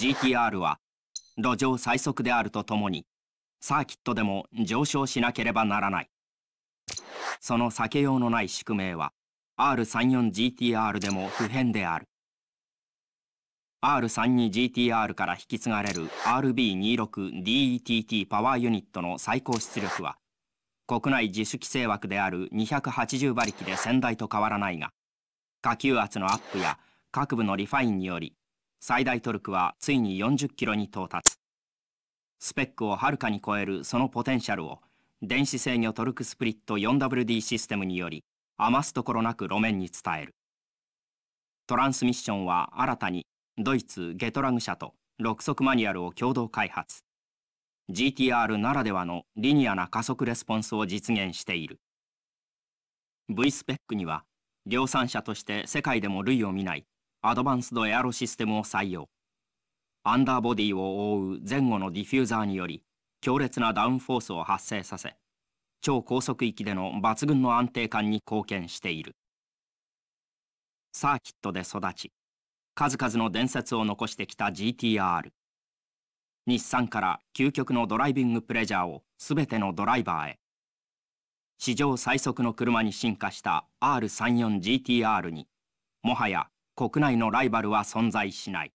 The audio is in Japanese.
GTR は路上最速であるとともにサーキットでも上昇しなければならないその避けようのない宿命は R34GTR でも不変である R32GTR から引き継がれる RB26DETT パワーユニットの最高出力は国内自主規制枠である280馬力で先代と変わらないが下級圧のアップや各部のリファインにより最大トルクはついに40キロに到達。スペックをはるかに超えるそのポテンシャルを電子制御トルクスプリット 4WD システムにより余すところなく路面に伝える。トランスミッションは新たにドイツゲトラグ社と6速マニュアルを共同開発。GTR ならではのリニアな加速レスポンスを実現している。V スペックには量産車として世界でも類を見ないアドバンスドエアロシステムを採用。アンダーボディを覆う前後のディフューザーにより、強烈なダウンフォースを発生させ、超高速域での抜群の安定感に貢献している。サーキットで育ち、数々の伝説を残してきた GTR。日産から究極のドライビングプレジャーを全てのドライバーへ。史上最速の車に進化した R34GTR に、もはや国内のライバルは存在しない。